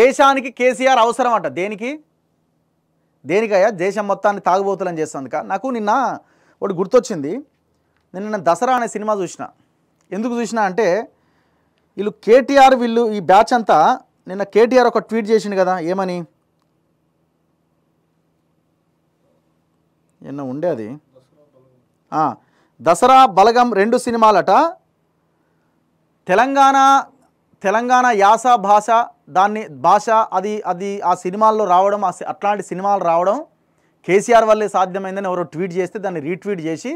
దేశానికి కేసీఆర్ అవసరం అంట దేనికి దేనికయ్యా దేశం మొత్తాన్ని తాగుబోతులని కా నాకు నిన్న ఒకటి గుర్తొచ్చింది నిన్న నేను దసరా అనే సినిమా చూసిన ఎందుకు చూసినా అంటే వీళ్ళు కేటీఆర్ వీళ్ళు ఈ బ్యాచ్ అంతా నిన్న కేటీఆర్ ఒక ట్వీట్ చేసిండు కదా ఏమని నిన్న ఉండే అది దసరా బలగం రెండు సినిమాలట తెలంగాణ తెలంగాణ యాస భాష దాన్ని భాష అది అది ఆ సినిమాల్లో రావడం అట్లాంటి సినిమాలు రావడం కేసీఆర్ వల్లే సాధ్యమైందని ఎవరో ట్వీట్ చేస్తే దాన్ని రీట్వీట్ చేసి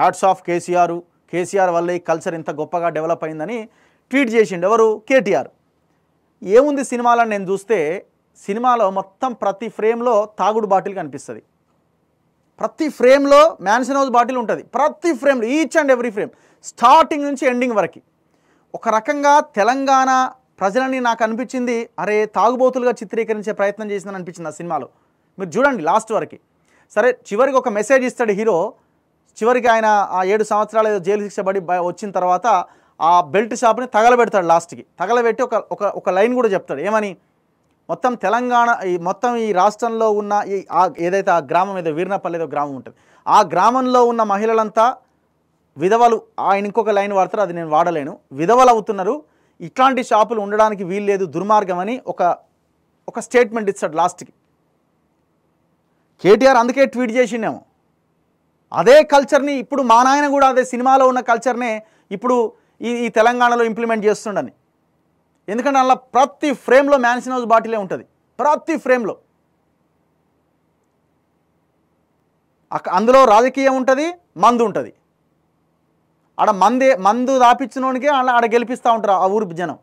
హ్యాట్స్ ఆఫ్ కేసీఆర్ కేసీఆర్ వల్లే కల్చర్ ఇంత గొప్పగా డెవలప్ అయిందని ట్వీట్ చేసిండు ఎవరు కేటీఆర్ ఏముంది సినిమాలని నేను చూస్తే సినిమాలో మొత్తం ప్రతి ఫ్రేమ్లో తాగుడు బాటిల్ కనిపిస్తుంది ప్రతి ఫ్రేమ్లో మ్యాన్షన్ హౌస్ బాటిల్ ఉంటుంది ప్రతి ఫ్రేమ్లో each and every frame starting నుంచి ఎండింగ్ వరకు ఒక రకంగా తెలంగాణ ప్రజలని నాకు అనిపించింది అరే తాగుబోతులుగా చిత్రీకరించే ప్రయత్నం చేసిందని అనిపించింది ఆ సినిమాలో మీరు చూడండి లాస్ట్ వరకు సరే చివరికి ఒక మెసేజ్ ఇస్తాడు హీరో చివరికి ఆయన ఆ ఏడు సంవత్సరాలు జైలు శిక్ష పడి వచ్చిన తర్వాత ఆ బెల్ట్ షాప్ని తగలబెడతాడు లాస్ట్కి తగలబెట్టి ఒక ఒక ఒక లైన్ కూడా చెప్తాడు ఏమని మొత్తం తెలంగాణ ఈ మొత్తం ఈ రాష్ట్రంలో ఉన్న ఈ ఏదైతే ఆ గ్రామం ఏదో వీర్నపల్లి ఏదో గ్రామం ఉంటుంది ఆ గ్రామంలో ఉన్న మహిళలంతా విధవలు ఆయన ఇంకొక లైన్ వాడతారు అది నేను వాడలేను విధవలు అవుతున్నారు ఇట్లాంటి షాపులు ఉండడానికి వీల్లేదు దుర్మార్గం అని ఒక ఒక స్టేట్మెంట్ ఇస్తాడు లాస్ట్కి కేటీఆర్ అందుకే ట్వీట్ చేసిండేమో అదే కల్చర్ని ఇప్పుడు మా నాయన కూడా అదే సినిమాలో ఉన్న కల్చర్నే ఇప్పుడు ఈ ఈ తెలంగాణలో ఇంప్లిమెంట్ చేస్తుండని ఎందుకంటే అలా ప్రతి ఫ్రేమ్లో హౌస్ బాటిలే ఉంటుంది ప్రతి ఫ్రేమ్లో అక్క అందులో రాజకీయం ఉంటుంది మందు ఉంటుంది ఆడ మందే మందు దాపించినోనికే అలా ఆడ గెలిపిస్తూ ఉంటారు ఆ ఊరు జనం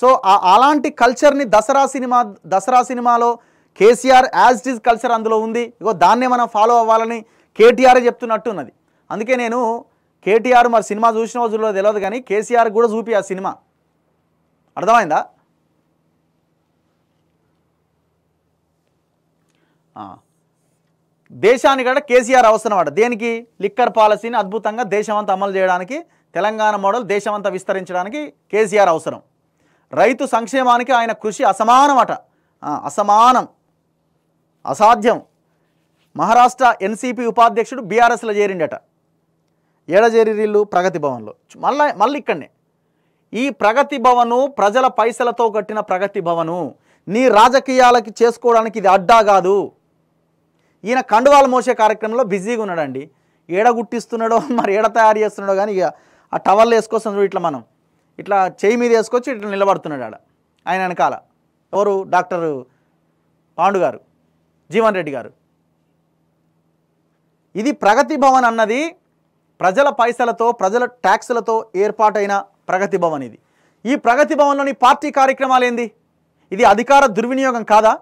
సో అలాంటి కల్చర్ని దసరా సినిమా దసరా సినిమాలో KCR as it is culture అందులో ఉంది ఇగో దాన్నే మనం ఫాలో అవ్వాలని కేటీఆర్ ఉన్నది అందుకే నేను కేటీఆర్ మరి సినిమా చూసిన రోజుల్లో తెలియదు కానీ కేసీఆర్ కూడా చూపి ఆ సినిమా అర్థమైందా దేశానికి కూడా కేసీఆర్ అవసరం అట దేనికి లిక్కర్ పాలసీని అద్భుతంగా దేశమంతా అమలు చేయడానికి తెలంగాణ మోడల్ దేశమంతా విస్తరించడానికి కేసీఆర్ అవసరం రైతు సంక్షేమానికి ఆయన కృషి అసమానం అట అసమానం అసాధ్యం మహారాష్ట్ర ఎన్సీపీ ఉపాధ్యక్షుడు బీఆర్ఎస్లో చేరిండట ఏడజేరిల్లు ప్రగతి భవన్లో మళ్ళా మళ్ళీ ఇక్కడనే ఈ ప్రగతి భవను ప్రజల పైసలతో కట్టిన ప్రగతి భవను నీ రాజకీయాలకి చేసుకోవడానికి ఇది అడ్డా కాదు ఈయన కండువాలు మోసే కార్యక్రమంలో బిజీగా ఉన్నాడండి ఏడ గుట్టిస్తున్నాడో మరి ఏడ తయారు చేస్తున్నాడో కానీ ఇక ఆ టవర్లు వేసుకొస్తాం ఇట్లా మనం ఇట్లా చేయి మీద వేసుకొచ్చి ఇట్లా నిలబడుతున్నాడు ఆడ ఆయన వెనకాల ఎవరు డాక్టర్ పాండు గారు జీవన్ రెడ్డి గారు ఇది ప్రగతి భవన్ అన్నది ప్రజల పైసలతో ప్రజల ట్యాక్సులతో ఏర్పాటైన ప్రగతి భవన్ ఇది ఈ ప్రగతి భవన్లోని పార్టీ కార్యక్రమాలు ఏంది ఇది అధికార దుర్వినియోగం కాదా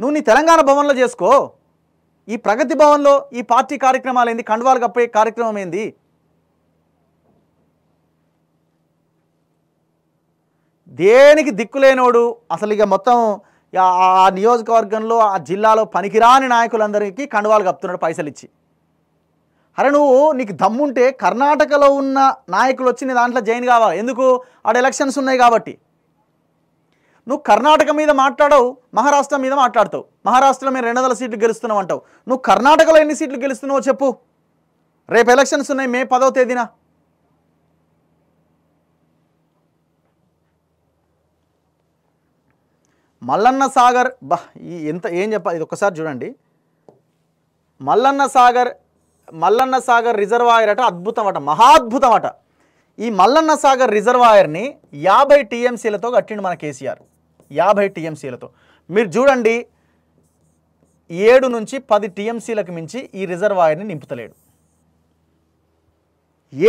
నువ్వు నీ తెలంగాణ భవన్లో చేసుకో ఈ ప్రగతి భవన్లో ఈ పార్టీ కార్యక్రమాలు ఏంది కండువాలు కప్పే కార్యక్రమం ఏంది దేనికి దిక్కులేనోడు అసలు ఇక మొత్తం ఆ నియోజకవర్గంలో ఆ జిల్లాలో పనికిరాని నాయకులందరికీ కండువాలు కప్తున్నాడు పైసలు ఇచ్చి అరే నువ్వు నీకు దమ్ముంటే కర్ణాటకలో ఉన్న నాయకులు వచ్చి నీ దాంట్లో జాయిన్ కావాలి ఎందుకు ఆడ ఎలక్షన్స్ ఉన్నాయి కాబట్టి నువ్వు కర్ణాటక మీద మాట్లాడవు మహారాష్ట్ర మీద మాట్లాడతావు మహారాష్ట్రలో మేము రెండు వందల సీట్లు గెలుస్తున్నావు అంటావు నువ్వు కర్ణాటకలో ఎన్ని సీట్లు గెలుస్తున్నావో చెప్పు రేపు ఎలక్షన్స్ ఉన్నాయి మే పదో తేదీన మల్లన్న సాగర్ బహ్ ఈ ఎంత ఏం చెప్ప ఇది ఒకసారి చూడండి మల్లన్న సాగర్ మల్లన్న సాగర్ రిజర్వాయర్ అట అద్భుతం అట మహాద్భుతం అట ఈ మల్లన్న సాగర్ రిజర్వాయర్ని యాభై టీఎంసీలతో కట్టిండు మన కేసీఆర్ యాభై టీఎంసీలతో మీరు చూడండి ఏడు నుంచి పది టీఎంసీలకు మించి ఈ రిజర్వాయర్ని నింపుతలేడు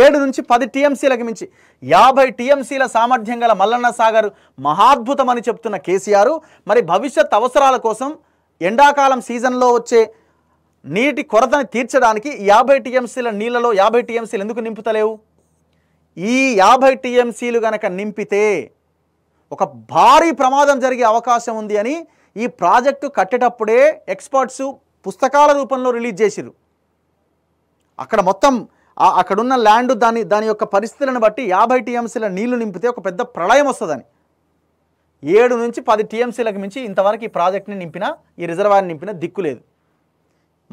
ఏడు నుంచి పది టీఎంసీలకు మించి యాభై టీఎంసీల సామర్థ్యం గల మల్లన్న సాగర్ మహాద్భుతమని చెప్తున్న కేసీఆర్ మరి భవిష్యత్ అవసరాల కోసం ఎండాకాలం సీజన్లో వచ్చే నీటి కొరతని తీర్చడానికి యాభై టీఎంసీల నీళ్ళలో యాభై టీఎంసీలు ఎందుకు నింపుతలేవు ఈ యాభై టీఎంసీలు గనక నింపితే ఒక భారీ ప్రమాదం జరిగే అవకాశం ఉంది అని ఈ ప్రాజెక్టు కట్టేటప్పుడే ఎక్స్పర్ట్స్ పుస్తకాల రూపంలో రిలీజ్ చేసిరు అక్కడ మొత్తం అక్కడున్న ల్యాండ్ దాని దాని యొక్క పరిస్థితులను బట్టి యాభై టీఎంసీల నీళ్లు నింపితే ఒక పెద్ద ప్రళయం వస్తుందని ఏడు నుంచి పది టీఎంసీలకు మించి ఇంతవరకు ఈ ప్రాజెక్ట్ని నింపిన ఈ రిజర్వాయర్ నింపిన దిక్కు లేదు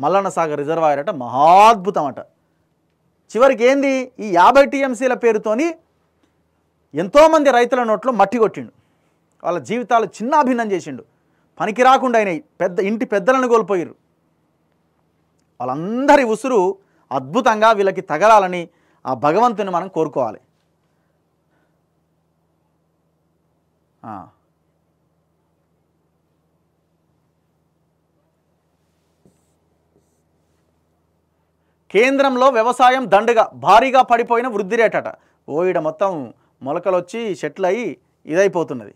మల్లన్న సాగర్ రిజర్వాయర్ అట మహాద్భుతం అట చివరికి ఏంది ఈ యాభై టీఎంసీల పేరుతోని ఎంతోమంది రైతుల నోట్లో మట్టి కొట్టిండు వాళ్ళ జీవితాలు చిన్నాభిన్నం చేసిండు పనికి రాకుండా అయినాయి పెద్ద ఇంటి పెద్దలను కోల్పోయారు వాళ్ళందరి ఉసురు అద్భుతంగా వీళ్ళకి తగలాలని ఆ భగవంతుని మనం కోరుకోవాలి కేంద్రంలో వ్యవసాయం దండుగా భారీగా పడిపోయిన వృద్ధి రేటట ఓయిడ మొత్తం మొలకలు వచ్చి సెటిల్ అయ్యి ఇదైపోతున్నది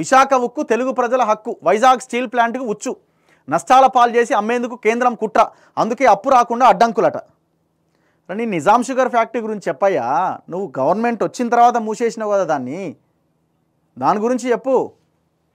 విశాఖ ఉక్కు తెలుగు ప్రజల హక్కు వైజాగ్ స్టీల్ ప్లాంట్కు ఉచ్చు నష్టాల పాలు చేసి అమ్మేందుకు కేంద్రం కుట్ర అందుకే అప్పు రాకుండా అడ్డంకులట నీ నిజాం షుగర్ ఫ్యాక్టరీ గురించి చెప్పయ్యా నువ్వు గవర్నమెంట్ వచ్చిన తర్వాత మూసేసినావు కదా దాన్ని దాని గురించి చెప్పు